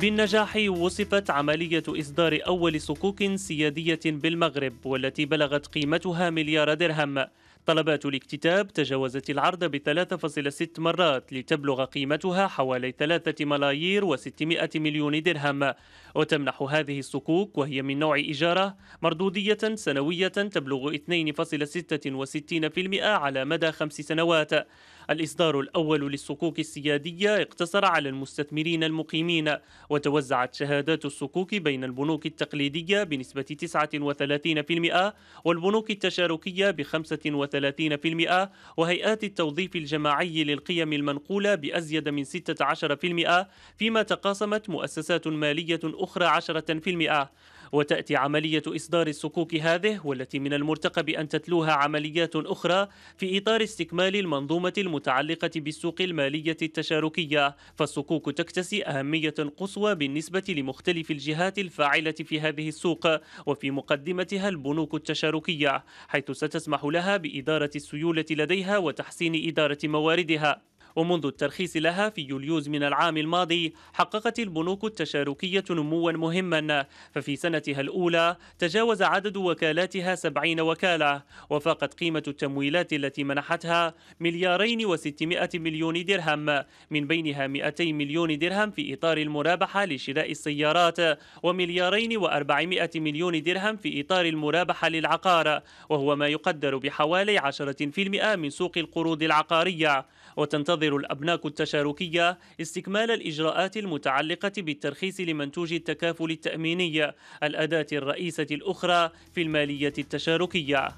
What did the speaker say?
بالنجاح وصفت عملية إصدار أول صكوك سيادية بالمغرب والتي بلغت قيمتها مليار درهم طلبات الاكتتاب تجاوزت العرض ب 3.6 مرات لتبلغ قيمتها حوالي 3 ملايير و600 مليون درهم وتمنح هذه الصكوك وهي من نوع إجارة مردودية سنوية تبلغ 2.66% على مدى خمس سنوات الإصدار الأول للصكوك السيادية اقتصر على المستثمرين المقيمين وتوزعت شهادات الصكوك بين البنوك التقليدية بنسبة 39% والبنوك التشاركية ب 35 30% وهيئات التوظيف الجماعي للقيم المنقولة بأزيد من 16% فيما تقاسمت مؤسسات مالية أخرى 10% وتأتي عملية إصدار الصكوك هذه والتي من المرتقب أن تتلوها عمليات أخرى في إطار استكمال المنظومة المتعلقة بالسوق المالية التشاركية فالصكوك تكتسي أهمية قصوى بالنسبة لمختلف الجهات الفاعلة في هذه السوق وفي مقدمتها البنوك التشاركية حيث ستسمح لها بإدارة السيولة لديها وتحسين إدارة مواردها ومنذ الترخيص لها في يوليوز من العام الماضي حققت البنوك التشاركية نموا مهما ففي سنتها الأولى تجاوز عدد وكالاتها 70 وكالة وفاقت قيمة التمويلات التي منحتها مليارين و600 مليون درهم من بينها 200 مليون درهم في إطار المرابحة لشراء السيارات ومليارين و400 مليون درهم في إطار المرابحة للعقار وهو ما يقدر بحوالي 10% من سوق القروض العقارية وتنتظر تنتظر الأبناك التشاركية استكمال الإجراءات المتعلقة بالترخيص لمنتوج التكافل التأميني الأداة الرئيسة الأخرى في المالية التشاركية